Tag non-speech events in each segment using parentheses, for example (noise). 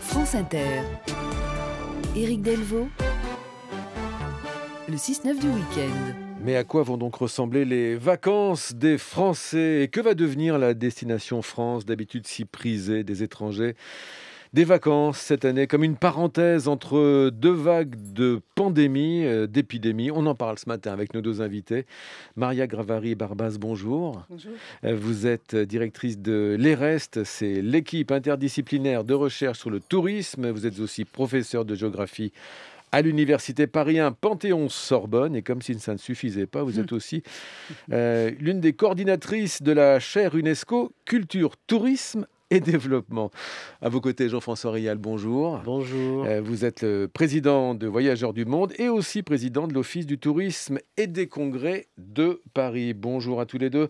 France Inter. Éric Delvaux. Le 6-9 du week-end. Mais à quoi vont donc ressembler les vacances des Français Et que va devenir la destination France, d'habitude si prisée des étrangers des vacances cette année, comme une parenthèse entre deux vagues de pandémie, euh, d'épidémie. On en parle ce matin avec nos deux invités. Maria Gravari barbaz bonjour. Bonjour. Euh, vous êtes directrice de l'EREST, c'est l'équipe interdisciplinaire de recherche sur le tourisme. Vous êtes aussi professeur de géographie à l'université Paris 1 Panthéon-Sorbonne. Et comme si ça ne suffisait pas, vous hmm. êtes aussi euh, l'une des coordinatrices de la chaire UNESCO Culture, Tourisme et Développement. À vos côtés, Jean-François Rial, bonjour. Bonjour. Euh, vous êtes le président de Voyageurs du Monde et aussi président de l'Office du Tourisme et des Congrès de Paris. Bonjour à tous les deux.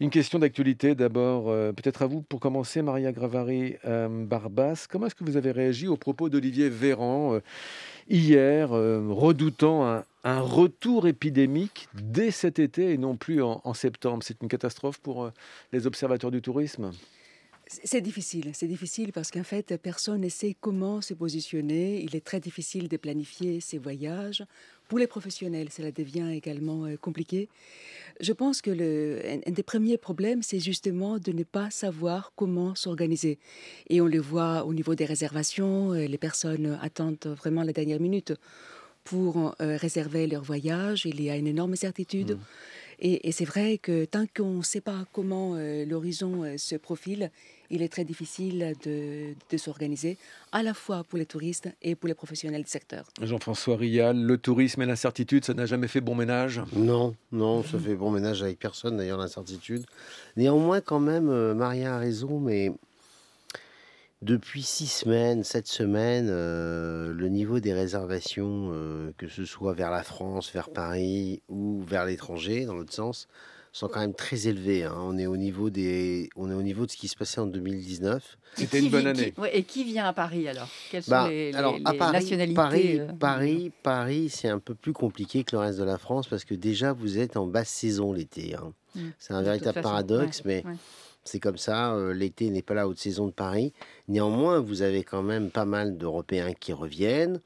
Une question d'actualité d'abord, euh, peut-être à vous pour commencer, Maria Gravari euh, Barbas. Comment est-ce que vous avez réagi aux propos d'Olivier Véran hier, redoutant un, retour épidémique dès cet été et non plus en septembre C'est une catastrophe pour les observateurs du tourisme c'est difficile, c'est difficile parce qu'en fait, personne ne sait comment se positionner. Il est très difficile de planifier ses voyages. Pour les professionnels, cela devient également euh, compliqué. Je pense que le, un, des premiers problèmes, c'est justement de ne pas savoir comment s'organiser. Et on le voit au niveau des réservations, euh, les personnes attendent vraiment la dernière minute pour euh, réserver leur voyage. Il y a une énorme certitude. Mmh. Et, c'est vrai que tant qu'on ne sait pas comment euh, l'horizon euh, se profile, il est très difficile de, de s'organiser, à la fois pour les touristes et pour les professionnels du secteur. Jean-François Rial, le tourisme et l'incertitude, ça n'a jamais fait bon ménage Non, non, ça fait bon ménage avec personne d'ailleurs, l'incertitude. Néanmoins, quand même, euh, Maria a raison, mais depuis six semaines, sept semaines, euh, le niveau des réservations, euh, que ce soit vers la France, vers Paris ou vers l'étranger, dans l'autre sens, sont quand même très élevés. Hein. On est au niveau des, on est au niveau de ce qui se passait en 2019. C'était une bonne année. et qui vient à Paris alors Quelles sont bah, les, Paris, nationalités Paris, euh Paris, Paris, c'est un peu plus compliqué que le reste de la France parce que déjà vous êtes en basse saison l'été. Hein. Mmh. C'est un véritable paradoxe, mais c'est comme ça, euh, l'été n'est pas la haute saison de Paris. Néanmoins, vous avez quand même pas mal d'Européens qui reviennent.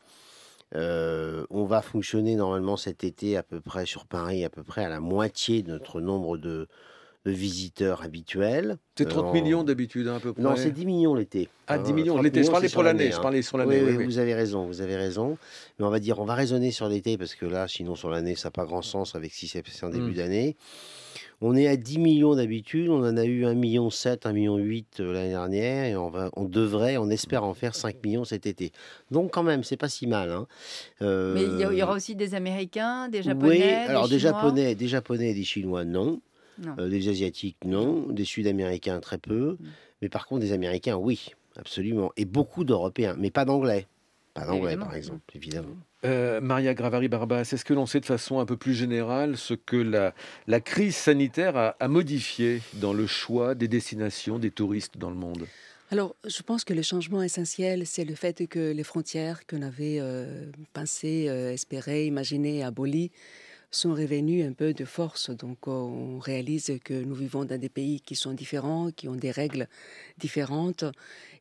Euh, on va fonctionner normalement cet été à peu près sur Paris, à peu près à la moitié de notre nombre de, visiteurs habituels. C'est 30 euh, millions d'habitude, un hein, peu Non, c'est 10 millions l'été. Ah, 10 euh, millions l'été, je parlais pour l'année. Je parlais sur l'année. vous avez raison, vous avez raison. Mais on va dire, on va raisonner sur l'été parce que là, sinon sur l'année, ça n'a pas grand sens avec si c'est un début mm. d'année. On est à 10 millions d'habitude, on en a eu 1,7 million, 1,8 million euh, l'année dernière, et on, va, on devrait, on espère en faire 5 millions cet été. Donc quand même, c'est pas si mal. Hein. Mais il y, aura aussi des Américains, des Japonais. alors des, Japonais, des Japonais et des Chinois, non. Euh, des Asiatiques, non. Des Sud-Américains, très peu. Mm. Mais par contre, des Américains, oui, absolument. Et beaucoup d'Européens, mais pas d'Anglais. Pas d'anglais, par exemple, mm. évidemment. Euh, Maria Gravari-Barbas, est-ce que l'on sait de façon un peu plus générale ce que la, crise sanitaire a, modifié dans le choix des destinations des touristes dans le monde alors, je pense que le changement essentiel, c'est le fait que les frontières qu'on avait euh, pensées, espérées, imaginées, abolies, sont revenus un peu de force. Donc on réalise que nous vivons dans des pays qui sont différents, qui ont des règles différentes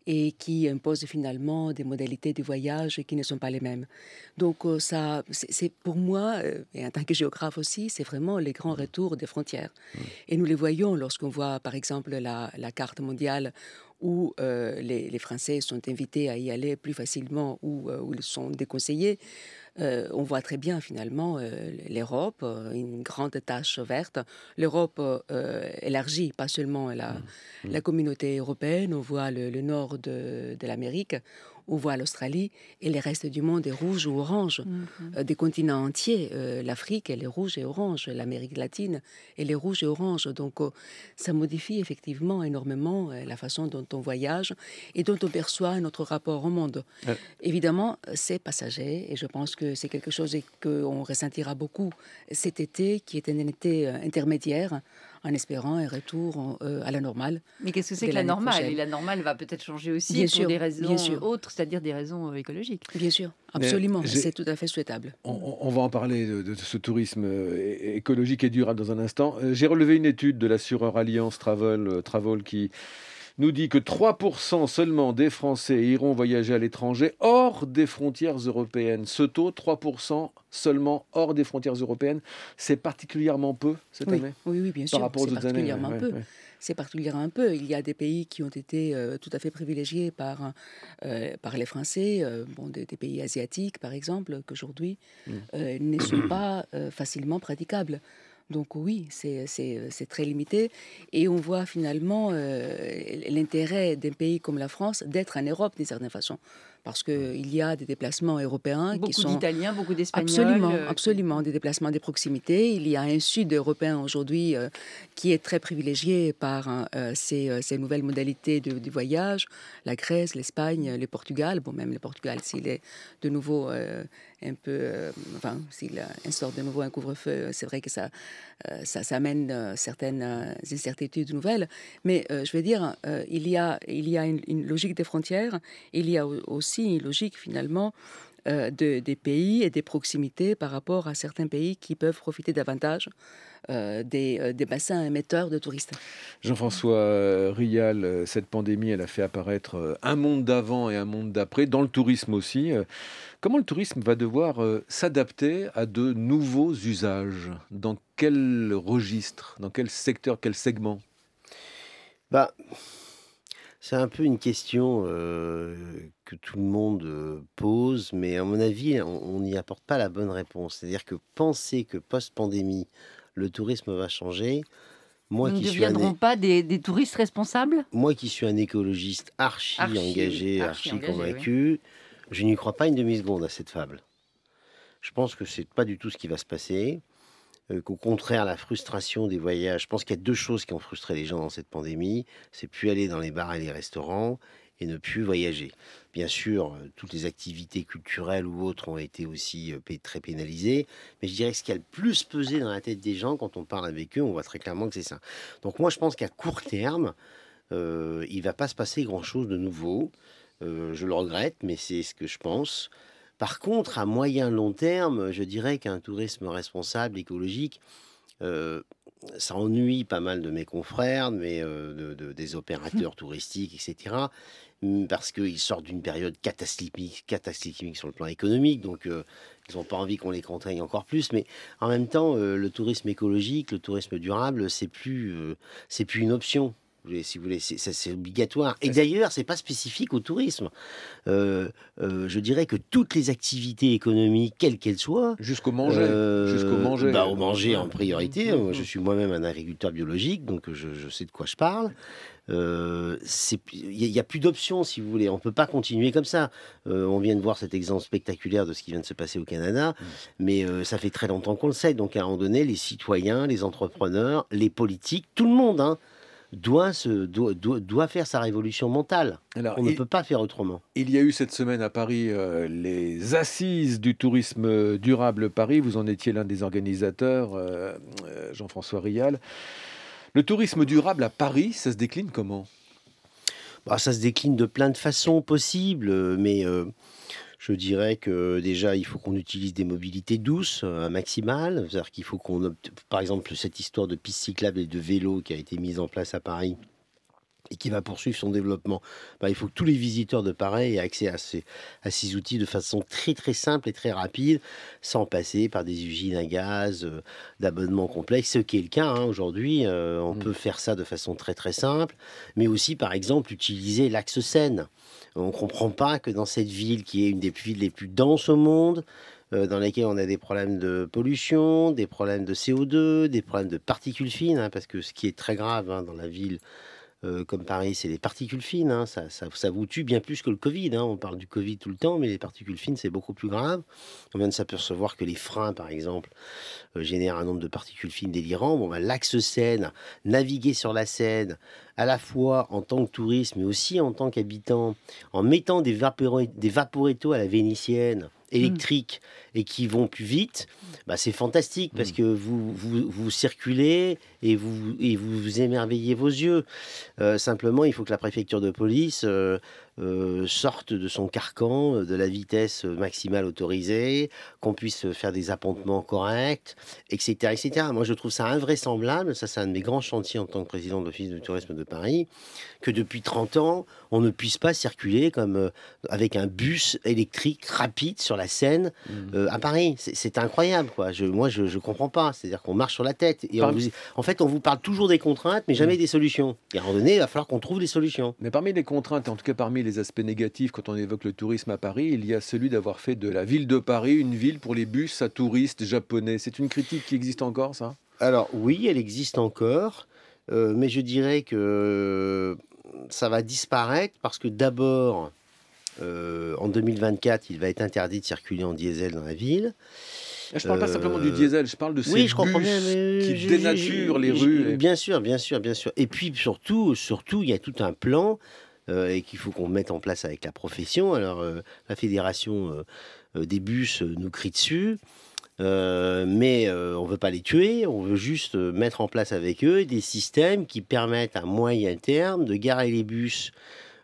et qui imposent finalement des modalités de voyage qui ne sont pas les mêmes. Donc euh, ça, c'est pour moi, euh, et en tant que géographe aussi, c'est vraiment les grands retours des frontières. Mmh. Et nous les voyons lorsqu'on voit par exemple la carte mondiale où euh, les, Français sont invités à y aller plus facilement ou euh, où, ils sont déconseillés, euh, on voit très bien finalement l'Europe, une grande tâche verte. L'Europe élargie pas seulement la, mmh. Mmh. la, communauté européenne, on voit le, le nord de, de l'Amérique, on voit l'Australie et le reste du monde est rouge ou orange. Mhm. Euh, des continents entiers, euh, l'Afrique, elle est rouge et orange, l'Amérique latine, elle est rouge et orange. Donc euh, ça modifie effectivement énormément la façon dont on voyage et dont on perçoit notre rapport au monde. Évidemment, c'est passager et je pense que c'est quelque chose qu'on ressentira beaucoup cet été, qui est un été intermédiaire en espérant un retour euh, à la normale. Mais qu'est-ce que c'est que la normale Et la normale va peut-être changer aussi pour des raisons bien sûr. autres, c'est-à-dire des raisons euh, écologiques. Bien sûr, absolument, c'est tout à fait souhaitable. On, va en parler de, ce tourisme euh, écologique et durable dans un instant. J'ai relevé une étude de l'assureur Alliance Travel, Travel qui nous dit que 3% seulement des Français iront voyager à l'étranger hors des frontières européennes. Ce taux, 3% seulement hors des frontières européennes, c'est particulièrement peu cette année Oui, bien sûr, peu. C'est particulièrement peu. Il y a des pays qui ont été euh, tout à fait privilégiés par, euh, par les Français, euh, des, pays asiatiques par exemple, qu'aujourd'hui mm. ne sont pas facilement praticables. Donc oui, c'est très limité. Et on voit finalement euh, l'intérêt d'un pays comme la France d'être en Europe d'une certaine façon parce qu'il y a des déplacements européens qui sont... Beaucoup d'Italiens, beaucoup d'Espagnols. Absolument, euh, absolument, des déplacements des proximités. Il y a un Sud européen aujourd'hui euh, qui est très privilégié par hein, euh, ces, nouvelles modalités de, du voyage, la Grèce, l'Espagne, mm. le Portugal, bon même le Portugal s'il est de nouveau un peu, enfin s'il instaure de nouveau un couvre-feu, c'est vrai que ça, ça, amène certaines incertitudes nouvelles, mais je veux dire, il y a, il y a une, une logique des frontières, il y a aussi signe logique finalement euh, des pays et des proximités par rapport à certains pays qui peuvent profiter davantage euh, euh, des, bassins émetteurs de touristes. Jean-François Rial, cette pandémie, elle a fait apparaître un monde d'avant et un monde d'après, dans le tourisme aussi. Comment le tourisme va devoir s'adapter à de nouveaux usages Dans quel registre Dans quel secteur Quel segment bah, C'est un peu une question tout le monde pose, mais à mon avis, on n'y apporte pas la bonne réponse. C'est-à-dire que penser que post-pandémie, le tourisme va changer, moi qui ne deviendrons pas des, touristes responsables Moi qui suis un écologiste archi, engagé, archi, convaincu, je n'y crois pas une demi-seconde à cette fable. Je pense que c'est pas du tout ce qui va se passer. Qu'au contraire, la frustration des voyages. Je pense qu'il y a deux choses qui ont frustré les gens dans cette pandémie. C'est plus aller dans les bars et les restaurants et ne plus voyager. Bien sûr, euh, toutes les activités culturelles ou autres ont été aussi euh, très pénalisées, mais je dirais que ce qui a le plus pesé dans la tête des gens quand on parle avec eux, on voit très clairement que c'est ça. Donc moi, je pense qu'à court terme, il euh, il va pas se passer grand-chose de nouveau. je le regrette, mais c'est ce que je pense. Par contre, à moyen long terme, je dirais qu'un tourisme responsable, écologique, ça ennuie pas mal de mes confrères, mais de, des opérateurs mmh. touristiques, etc parce qu'ils sortent d'une période catastrophique, sur le plan économique, donc euh, ils n'ont pas envie qu'on les contraigne encore plus. Mais en même temps, euh, le tourisme écologique, le tourisme durable, c'est plus, euh, c'est plus une option si vous voulez, c'est obligatoire. Et d'ailleurs, c'est pas spécifique au tourisme. Euh, euh, je dirais que toutes les activités économiques, quelles qu'elles soient, jusqu'au manger, euh, jusqu'au manger, bah, au manger en priorité. Mmh, mmh, mmh. Je suis moi-même un agriculteur biologique, donc je, sais de quoi je parle. Il n'y a, plus d'options, si vous voulez. On peut pas continuer comme ça. on vient de voir cet exemple spectaculaire de ce qui vient de se passer au Canada, mais ça fait très longtemps qu'on le sait. Donc à un moment donné, les citoyens, les entrepreneurs, les politiques, tout le monde. Hein, doit, se, doit, faire sa révolution mentale. On ne peut pas faire autrement. Il y a eu cette semaine à Paris euh, les assises du tourisme durable Paris. Vous en étiez l'un des organisateurs, euh, euh, Jean-François Rial. Le tourisme durable à Paris, ça se décline comment bah, Ça se décline de plein de façons possibles, mais... Je dirais que déjà, il faut qu'on utilise des mobilités douces, euh, maximales. C'est-à-dire qu'il faut qu'on par exemple, cette histoire de piste cyclable et de vélo qui a été mise en place à Paris et qui va poursuivre son développement. Bah, il faut que tous les visiteurs de Paris aient accès à ces, à outils de façon très très simple et très rapide, sans passer par des usines à gaz, d'abonnement euh, d'abonnements complexes, ce qui est le cas hein, aujourd'hui. Euh, on mm. peut faire ça de façon très très simple, mais aussi par exemple utiliser l'axe Seine. On ne comprend pas que dans cette ville, qui est une des villes les plus denses au monde, euh, dans laquelle on a des problèmes de pollution, des problèmes de CO2, des problèmes de particules fines, hein, parce que ce qui est très grave hein, dans la ville euh, comme Paris, c'est des particules fines. Hein, ça, ça, vous tue bien plus que le Covid. Hein. On parle du Covid tout le temps, mais les particules fines, c'est beaucoup plus grave. On vient de s'apercevoir que les freins, par exemple, euh, génèrent un nombre de particules fines délirant. Bon, bah, l'axe Seine, naviguer sur la Seine, à la fois en tant que touriste, mais aussi en tant qu'habitant, en mettant des, vapor à la vénitienne, mmh. électriques et qui vont plus vite, bah, c'est fantastique parce mmh. que vous, vous, vous, circulez et vous, et vous émerveillez vos yeux. Euh, simplement, il faut que la préfecture de police euh, euh, sorte de son carcan, de la vitesse maximale autorisée, qu'on puisse faire des appontements corrects, etc., etc. Moi, je trouve ça invraisemblable, ça c'est un de mes grands chantiers en tant que président de l'Office de tourisme de Paris, que depuis 30 ans, on ne puisse pas circuler comme avec un bus électrique rapide sur la Seine mmh. à Paris. C'est incroyable, quoi. Je, moi, je comprends pas. C'est-à-dire qu'on marche sur la tête. Et en fait, fait, on vous parle toujours des contraintes, mais jamais mm. des solutions. Et à un moment donné, il va falloir qu'on trouve des solutions. Mais parmi les contraintes, en tout cas parmi les aspects négatifs, quand on évoque le tourisme à Paris, il y a celui d'avoir fait de la ville de Paris une ville pour les bus à touristes japonais. C'est une critique qui existe encore, ça Alors oui, elle existe encore, euh, mais je dirais que euh, ça va disparaître parce que d'abord, euh, en 2024, il va être interdit de circuler en diesel dans la ville je ne parle pas simplement du diesel, je parle de ces bus qui dénature les rues. Bien sûr, bien sûr, bien sûr. Et puis surtout, surtout, il y a tout un plan euh, et qu'il faut qu'on mette en place avec la profession. Alors, euh, la fédération euh, des bus nous crie dessus. mais on ne veut pas les tuer, on veut juste mettre en place avec eux des systèmes qui permettent à moyen terme de garer les bus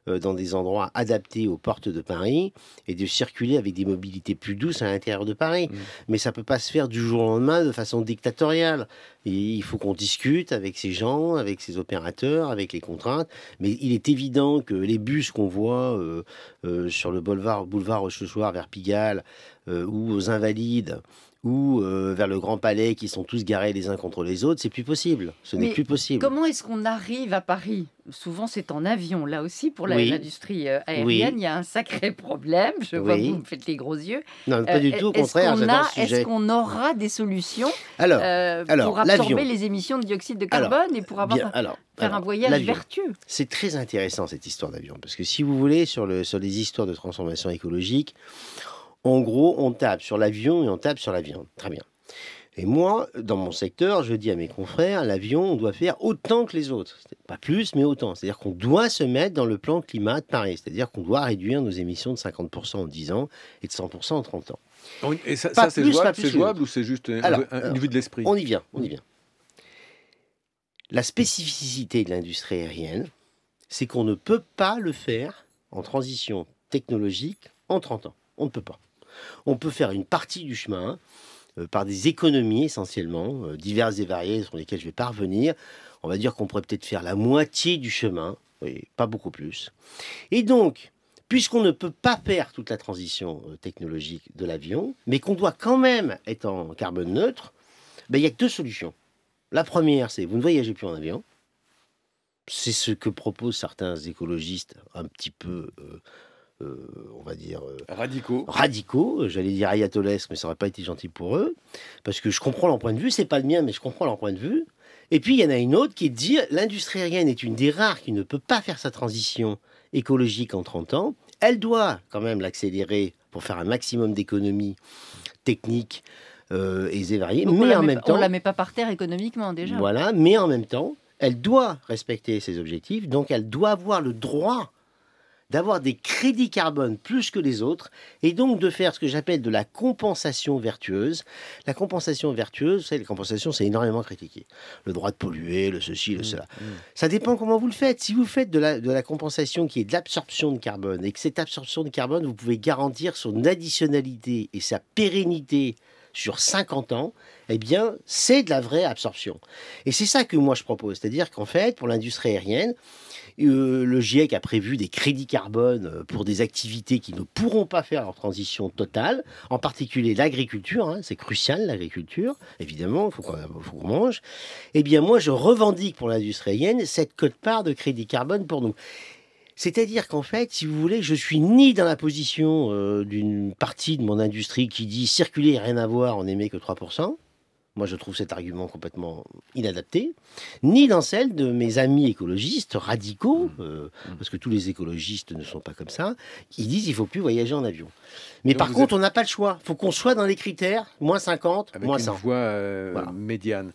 euh, dans des endroits adaptés aux portes de Paris et de circuler avec des mobilités plus douces à l'intérieur de Paris. Mm. Mais ça ne peut pas se faire du jour au lendemain de façon dictatoriale. il faut qu'on discute avec ces gens, avec ces opérateurs, avec les contraintes. Mais il est évident que les bus qu'on voit euh, euh, sur le boulevard, boulevard Rochechouart vers Pigalle ou aux Invalides, ou euh, vers le Grand Palais qui sont tous garés les uns contre les autres, c'est plus possible. Ce n'est plus possible. Comment est-ce qu'on arrive à Paris Souvent, c'est en avion. Là aussi, pour l'industrie euh, aérienne, il y a un sacré problème. Je vois que vous me faites les gros yeux. Non, pas du euh, tout. Au contraire, Est-ce qu'on aura des solutions pour absorber les émissions de dioxyde de carbone et pour avoir, faire un voyage vertueux C'est très intéressant cette histoire d'avion parce que si vous voulez sur, le, sur les histoires de transformation écologique. En gros, on tape sur l'avion et on tape sur la viande. Très bien. Et moi, dans mon secteur, je dis à mes confrères, l'avion, on doit faire autant que les autres. Pas plus, mais autant. C'est-à-dire qu'on doit se mettre dans le plan climat de Paris. C'est-à-dire qu'on doit réduire nos émissions de 50% en 10 ans et de 100% en 30 ans. Et ça, c'est jouable, ou c'est juste vue de l'esprit On y vient, on y vient. La spécificité de l'industrie aérienne, c'est qu'on ne peut pas le faire en transition technologique en 30 ans. On ne peut pas on peut faire une partie du chemin euh, par des économies essentiellement, euh, diverses et variées, sur lesquelles je vais parvenir On va dire qu'on pourrait peut-être faire la moitié du chemin, pas beaucoup plus. Et donc, puisqu'on ne peut pas faire toute la transition euh, technologique de l'avion, mais qu'on doit quand même être en carbone neutre, ben, il y a que deux solutions. La première, c'est vous ne voyagez plus en avion. C'est ce que proposent certains écologistes un petit peu euh, on va dire euh, radicaux. Radicaux, euh, j'allais dire ayatollahs, mais ça aurait pas été gentil pour eux, parce que je comprends leur point de vue, c'est pas le mien, mais je comprends leur point de vue. Et puis il y en a une autre qui dit l'industrie aérienne est une des rares qui ne peut pas faire sa transition écologique en 30 ans. Elle doit quand même l'accélérer pour faire un maximum d'économies techniques et variées. Mais en même temps, on la met pas par terre économiquement déjà. Voilà, mais en même temps, elle doit respecter ses objectifs, donc elle doit avoir le droit d'avoir des crédits carbone plus que les autres et donc de faire ce que j'appelle de la compensation vertueuse. La compensation vertueuse, vous savez, la compensation, c'est énormément critiqué. Le droit de polluer, le ceci, le mmh, cela. Mmh. Ça dépend comment vous le faites. Si vous faites de de la compensation qui est de l'absorption de carbone et que cette absorption de carbone, vous pouvez garantir son additionnalité et sa pérennité sur 50 ans, eh bien, c'est de la vraie absorption. Et c'est ça que moi je propose. C'est-à-dire qu'en fait, pour l'industrie aérienne, euh, le GIEC a prévu des crédits carbone euh, pour des activités qui ne pourront pas faire leur transition totale, en particulier l'agriculture, hein. c'est crucial l'agriculture, évidemment, il faut qu'on mange. Eh bien, moi, je revendique pour l'industrie aérienne cette cote-part de crédit carbone pour nous. C'est-à-dire qu'en fait, si vous voulez, je suis ni dans la position euh, d'une partie de mon industrie qui dit circuler, rien à voir, on n'aimait que 3%. Moi, je trouve cet argument complètement inadapté, ni dans celle de mes amis écologistes radicaux, mmh. Euh, mmh. parce que tous les écologistes ne sont pas comme ça, qui disent il faut plus voyager en avion. Mais par contre, on n'a pas le choix. Il faut qu'on soit dans les critères moins 50, moins 100. Une voie euh, médiane.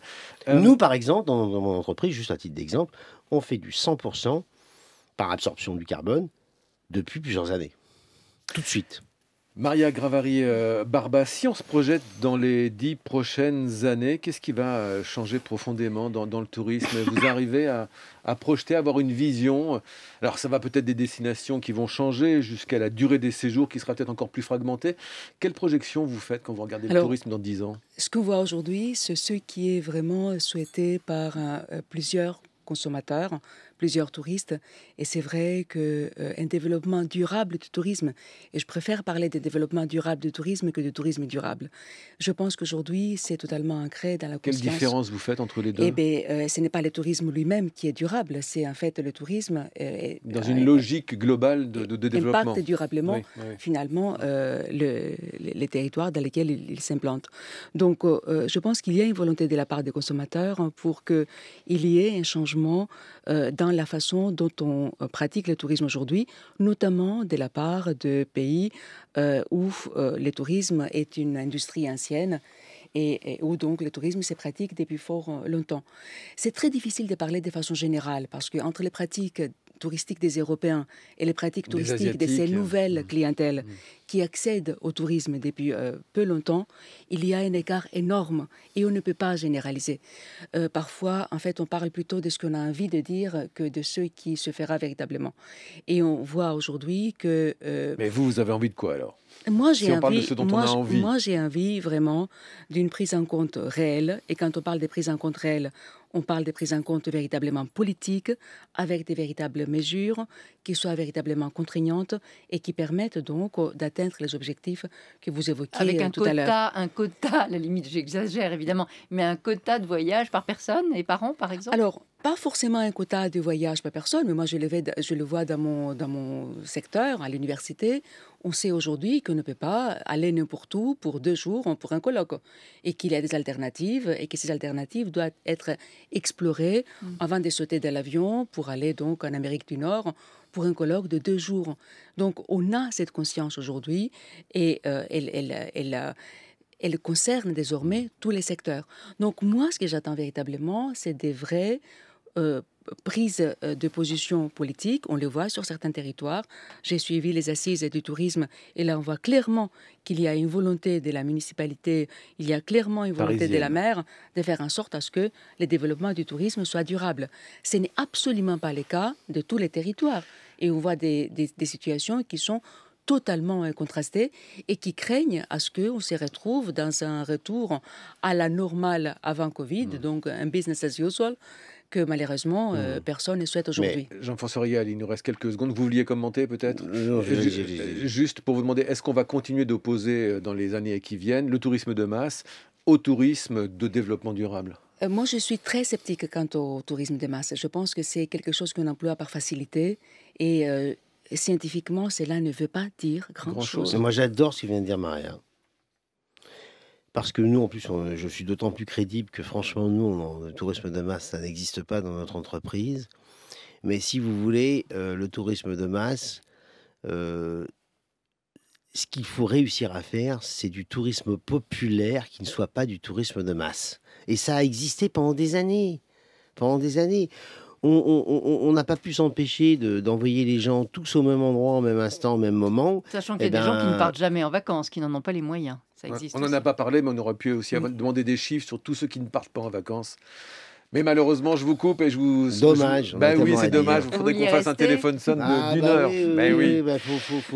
Nous, par exemple, dans, dans mon entreprise, juste à titre d'exemple, on fait du 100% par absorption du carbone depuis plusieurs années. Tout de suite. Maria Gravari-Barba, euh, si on se projette dans les dix prochaines années, qu'est-ce qui va euh, changer profondément dans, le tourisme Vous (laughs) arrivez à, projeter, à avoir une vision. Alors ça va peut-être des destinations qui vont changer jusqu'à la durée des séjours qui sera peut-être encore plus fragmentée. Quelle projection vous faites quand vous regardez le tourisme dans dix ans Ce qu'on voit aujourd'hui, c'est ce qui est vraiment souhaité par euh, plusieurs consommateurs, plusieurs touristes. Et c'est vrai que euh, un développement durable du tourisme, et je préfère parler des développement durable du tourisme que de tourisme durable, je pense qu'aujourd'hui, c'est totalement ancré dans la Quelle différence vous faites entre les deux Eh bien, euh, ce n'est pas le tourisme lui-même qui est durable, c'est en fait le tourisme... Euh, dans une logique globale de, de, développement. Impacte durablement, finalement, les territoires dans lesquels il, s'implante. Donc, je pense qu'il y a une volonté de la part des consommateurs hein, pour qu'il y ait un changement dans la façon dont on euh, pratique le tourisme aujourd'hui, notamment de la part de pays euh, où euh, le tourisme est une industrie ancienne et, où donc le tourisme se pratique depuis fort longtemps. C'est très difficile de parler de façon générale parce que entre les pratiques touristiques des Européens et les pratiques touristiques de ces nouvelles mmh. clientèles mmh. qui accèdent au tourisme depuis euh, peu longtemps, il y a un écart énorme et on ne peut pas généraliser. Euh, parfois, en fait, on parle plutôt de ce qu'on a envie de dire que de ce qui se fera véritablement. Et on voit aujourd'hui que... Euh, Mais vous, vous avez envie de quoi alors moi, j'ai envie, j'ai envie vraiment d'une prise en compte réelle. Et quand on parle des prises en compte réelles, on parle de prises en compte véritablement politiques, avec des véritables mesures qui soient véritablement contraignantes et qui permettent donc euh, d'atteindre les objectifs que vous évoquiez euh, tout à l'heure. Un quota, la limite, j'exagère évidemment, mais un quota de voyage par personne et par an, par exemple Alors, pas forcément un quota de voyage par personne, mais moi je le, je le vois dans mon, dans mon secteur, à l'université. On sait aujourd'hui qu'on ne peut pas aller n'importe où pour deux jours hein, pour un colloque et qu'il y a des alternatives et que ces alternatives doivent être explorées mm. avant de sauter de l'avion pour aller donc en Amérique du Nord pour un colloque de deux jours. Donc on a cette conscience aujourd'hui et euh, elle, elle, euh, elle concerne désormais tous les secteurs. Donc moi, ce que j'attends véritablement, c'est des vrais euh, prise euh, de position politique. On le voit sur certains territoires. J'ai suivi les assises du tourisme et là, on voit clairement qu'il y a une volonté de la municipalité, il y a clairement une volonté de la maire de faire en sorte à ce que le développement du tourisme soit durable. Ce n'est absolument pas le cas de tous les territoires. Et on voit des, situations qui sont totalement euh, contrastées et qui craignent à ce qu'on se retrouve dans un retour à la normale avant Covid, hmm. donc un business as usual, que malheureusement euh, mmh. personne ne souhaite aujourd'hui. Jean-François Riel, il nous reste quelques secondes. Vous vouliez commenter peut-être euh, Juste pour vous demander, est-ce qu'on va continuer d'opposer euh, dans les années qui viennent le tourisme de masse au tourisme de développement durable moi, je suis très sceptique quant au tourisme de masse. Je pense que c'est quelque chose qu'on emploie par facilité et scientifiquement, cela ne veut pas dire grand-chose. moi, j'adore ce qu'il vient de dire Maria parce que nous, en plus, je suis d'autant plus crédible que franchement, nous, le tourisme de masse, ça n'existe pas dans notre entreprise. Mais si vous voulez, euh, le tourisme de masse, euh, ce qu'il faut réussir à faire, c'est du tourisme populaire qui ne soit pas du tourisme de masse. Et ça a existé pendant des années. Pendant des années. On n'a pas pu s'empêcher d'envoyer les gens tous au même endroit, au même instant, au même moment. Sachant qu'il y a eh des gens ben, qui ne partent jamais en vacances, qui n'en ont pas les moyens. On n'en a pas parlé, mais on aurait pu aussi mm. demander des chiffres sur tous ceux qui ne partent pas en vacances. Mais malheureusement, je vous coupe et je vous. Dommage. Ben oui, c'est dommage. Il faudrait qu'on fasse un téléphone sonne ah, d'une bah heure. Oui, oui. Mais bah,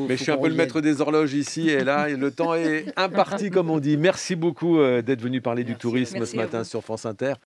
je suis un peu le maître des horloges ici et là. le temps est (laughs) imparti, comme on dit. Merci beaucoup euh, d'être venu parler du tourisme ce matin sur France Inter.